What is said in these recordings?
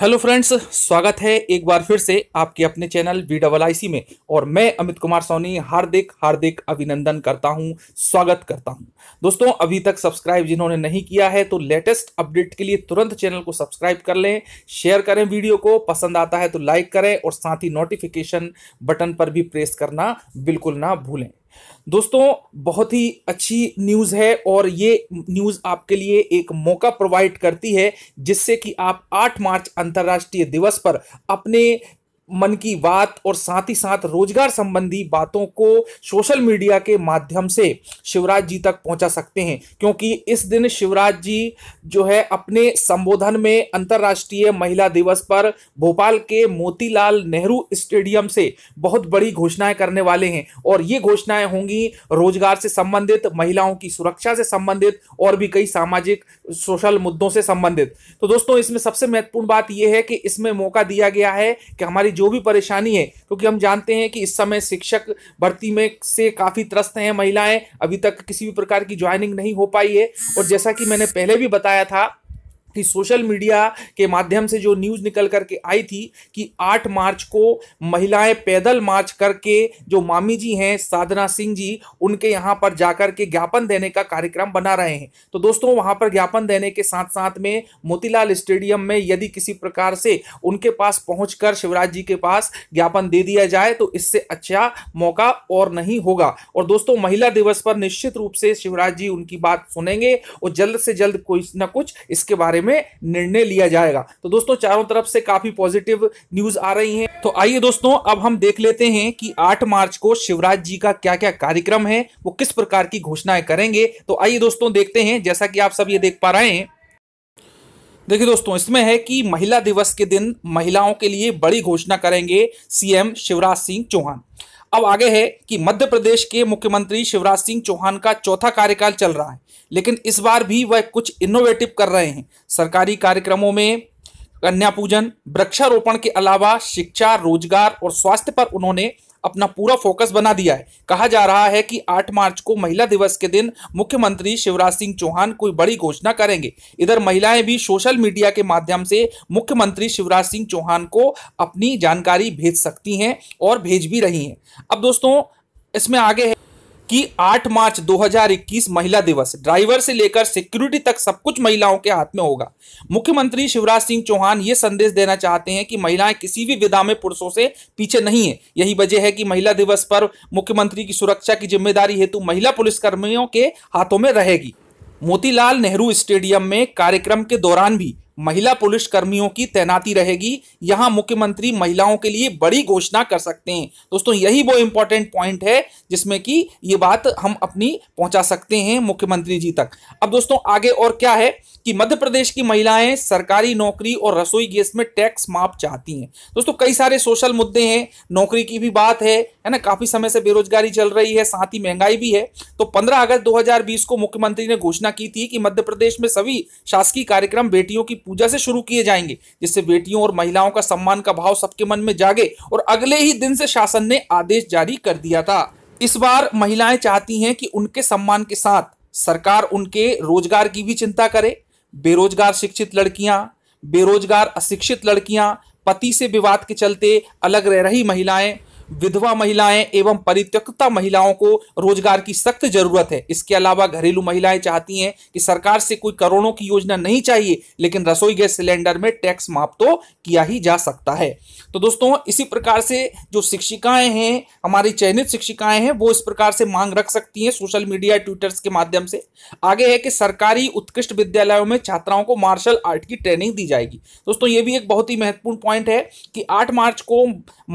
hello friends स्वागत है एक बार फिर से आपके अपने channel V double I C में और मैं अमित कुमार सोनी हार्दिक हार्दिक अभिनंदन करता हूं स्वागत करता हूं दोस्तों अभी तक सब्सक्राइब जिन्होंने नहीं किया है तो लेटेस्ट अपडेट के लिए तुरंत चैनल को सब्सक्राइब कर लें शेयर करें वीडियो को पसंद आता है तो लाइक करें और साथ ही नोटिफिकेशन बटन पर भी प्रेस करना बिल्कुल ना भूलें दोस्तों बहुत ही अच्छी न्यूज़ है और ये न्यूज़ आपके लिए एक मौका प्रोवाइड करती है जिससे कि आप 8 मार्च अंतर्राष्ट्रीय दिवस पर अपने मन की बात और साथ ही साथ रोजगार संबंधी बातों को सोशल मीडिया के माध्यम से शिवराज जी तक पहुंचा सकते हैं क्योंकि इस दिन शिवराज जी जो है अपने संबोधन में अंतर्राष्ट्रीय महिला दिवस पर भोपाल के मोतीलाल नेहरू स्टेडियम से बहुत बड़ी घोषणाएं करने वाले हैं और ये घोषणाएं होंगी रोजगार से संबंधित महिलाओं की सुरक्षा से संबंधित और भी कई सामाजिक सोशल मुद्दों से संबंधित तो दोस्तों इसमें सबसे महत्वपूर्ण बात यह है कि इसमें मौका दिया गया है कि हमारी जो जो भी परेशानी है क्योंकि हम जानते हैं कि इस समय शिक्षक भर्ती में से काफ़ी त्रस्त हैं महिलाएं अभी तक किसी भी प्रकार की ज्वाइनिंग नहीं हो पाई है और जैसा कि मैंने पहले भी बताया था कि सोशल मीडिया के माध्यम से जो न्यूज निकल करके आई थी कि 8 मार्च को महिलाएं पैदल मार्च करके जो मामी जी हैं साधना सिंह जी उनके यहाँ पर जाकर के ज्ञापन देने का कार्यक्रम बना रहे हैं तो दोस्तों वहां पर ज्ञापन देने के साथ साथ में मोतीलाल स्टेडियम में यदि किसी प्रकार से उनके पास पहुँच शिवराज जी के पास ज्ञापन दे दिया जाए तो इससे अच्छा मौका और नहीं होगा और दोस्तों महिला दिवस पर निश्चित रूप से शिवराज जी उनकी बात सुनेंगे और जल्द से जल्द कोई ना कुछ इसके बारे में में निर्णय लिया जाएगा तो दोस्तों चारों तरफ से काफी पॉजिटिव न्यूज आ रही है तो आइए दोस्तों अब हम देख लेते हैं कि 8 मार्च को शिवराज जी का क्या क्या कार्यक्रम है वो किस प्रकार की घोषणाएं करेंगे तो आइए दोस्तों देखते हैं जैसा कि आप सब ये देख पा रहे हैं देखिए दोस्तों इसमें है कि महिला दिवस के दिन महिलाओं के लिए बड़ी घोषणा करेंगे सीएम शिवराज सिंह चौहान अब आगे है कि मध्य प्रदेश के मुख्यमंत्री शिवराज सिंह चौहान का चौथा कार्यकाल चल रहा है लेकिन इस बार भी वह कुछ इनोवेटिव कर रहे हैं सरकारी कार्यक्रमों में कन्या पूजन वृक्षारोपण के अलावा शिक्षा रोजगार और स्वास्थ्य पर उन्होंने अपना पूरा फोकस बना दिया है कहा जा रहा है कि 8 मार्च को महिला दिवस के दिन मुख्यमंत्री शिवराज सिंह चौहान कोई बड़ी घोषणा करेंगे इधर महिलाएं भी सोशल मीडिया के माध्यम से मुख्यमंत्री शिवराज सिंह चौहान को अपनी जानकारी भेज सकती हैं और भेज भी रही हैं अब दोस्तों इसमें आगे है कि 8 मार्च 2021 महिला दिवस ड्राइवर से लेकर सिक्योरिटी तक सब कुछ महिलाओं के हाथ में होगा मुख्यमंत्री शिवराज सिंह चौहान ये संदेश देना चाहते हैं कि महिलाएं किसी भी विधा में पुरुषों से पीछे नहीं है यही वजह है कि महिला दिवस पर मुख्यमंत्री की सुरक्षा की जिम्मेदारी हेतु महिला पुलिसकर्मियों के हाथों में रहेगी मोतीलाल नेहरू स्टेडियम में कार्यक्रम के दौरान भी महिला पुलिस कर्मियों की तैनाती रहेगी यहां मुख्यमंत्री महिलाओं के लिए बड़ी घोषणा कर सकते हैं दोस्तों यही वो इंपॉर्टेंट पॉइंट है जिसमें कि ये बात हम अपनी पहुंचा सकते हैं मुख्यमंत्री जी तक अब दोस्तों आगे और क्या है कि मध्य प्रदेश की महिलाएं सरकारी नौकरी और रसोई गैस में टैक्स माप चाहती हैं दोस्तों कई सारे सोशल मुद्दे हैं नौकरी की भी बात है है ना काफी समय से बेरोजगारी चल रही है साथ ही महंगाई भी है तो 15 अगस्त 2020 को मुख्यमंत्री ने घोषणा की थी कि मध्य प्रदेश में सभी शासकीय कार्यक्रम बेटियों की पूजा से शुरू किए जाएंगे जिससे बेटियों और महिलाओं का सम्मान का भाव सबके मन में जागे और अगले ही दिन से शासन ने आदेश जारी कर दिया था इस बार महिलाएं चाहती हैं कि उनके सम्मान के साथ सरकार उनके रोजगार की भी चिंता करे बेरोजगार शिक्षित लड़कियां बेरोजगार अशिक्षित लड़कियां पति से विवाद के चलते अलग रह रही महिलाएं विधवा महिलाएं एवं परित्यक्ता महिलाओं को रोजगार की सख्त जरूरत है इसके अलावा घरेलू महिलाएं चाहती हैं कि सरकार से कोई करोड़ों की योजना नहीं चाहिए लेकिन रसोई गैस सिलेंडर में टैक्स माफ तो किया ही जा सकता है तो दोस्तों इसी प्रकार से जो शिक्षिकाएं हैं हमारी चयनित शिक्षिकाएं हैं वो इस प्रकार से मांग रख सकती हैं सोशल मीडिया ट्विटर्स के माध्यम से आगे है कि सरकारी उत्कृष्ट विद्यालयों में छात्राओं को मार्शल आर्ट की ट्रेनिंग दी जाएगी दोस्तों ये भी एक बहुत ही महत्वपूर्ण पॉइंट है कि आठ मार्च को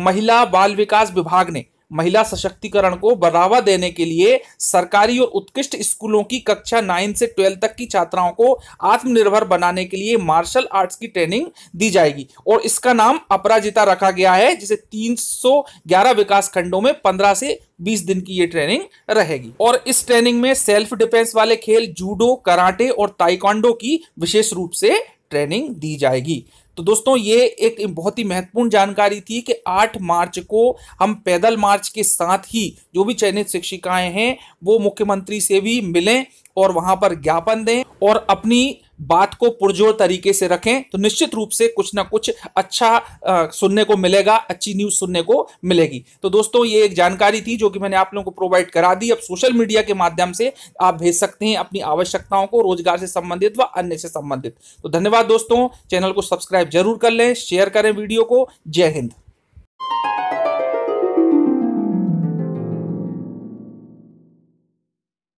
महिला बाल विकास विकास विभाग ने महिला सशक्तिकरण को बढ़ावा देने के लिए सरकारी और उत्कृष्ट स्कूलों की कक्षा नाइन से ट्वेल्व तक की छात्राओं को आत्मनिर्भर बनाने के लिए मार्शल आर्ट्स की ट्रेनिंग दी जाएगी और इसका नाम अपराजिता रखा गया है जिसे 311 विकास खंडों में 15 से 20 दिन की ये ट्रेनिंग रहेगी और इस ट्रेनिंग में सेल्फ डिफेंस वाले खेल जूडो कराटे और ताइकॉन्डो की विशेष रूप से ट्रेनिंग दी जाएगी तो दोस्तों ये एक बहुत ही महत्वपूर्ण जानकारी थी कि 8 मार्च को हम पैदल मार्च के साथ ही जो भी चयनित शिक्षिकाएं हैं वो मुख्यमंत्री से भी मिलें और वहां पर ज्ञापन दें और अपनी बात को पुरजोर तरीके से रखें तो निश्चित रूप से कुछ ना कुछ अच्छा सुनने को मिलेगा अच्छी न्यूज सुनने को मिलेगी तो दोस्तों ये एक जानकारी थी जो कि मैंने आप लोगों को प्रोवाइड करा दी अब सोशल मीडिया के माध्यम से आप भेज सकते हैं अपनी आवश्यकताओं को रोजगार से संबंधित व अन्य से संबंधित तो धन्यवाद दोस्तों चैनल को सब्सक्राइब जरूर कर लें शेयर करें वीडियो को जय हिंद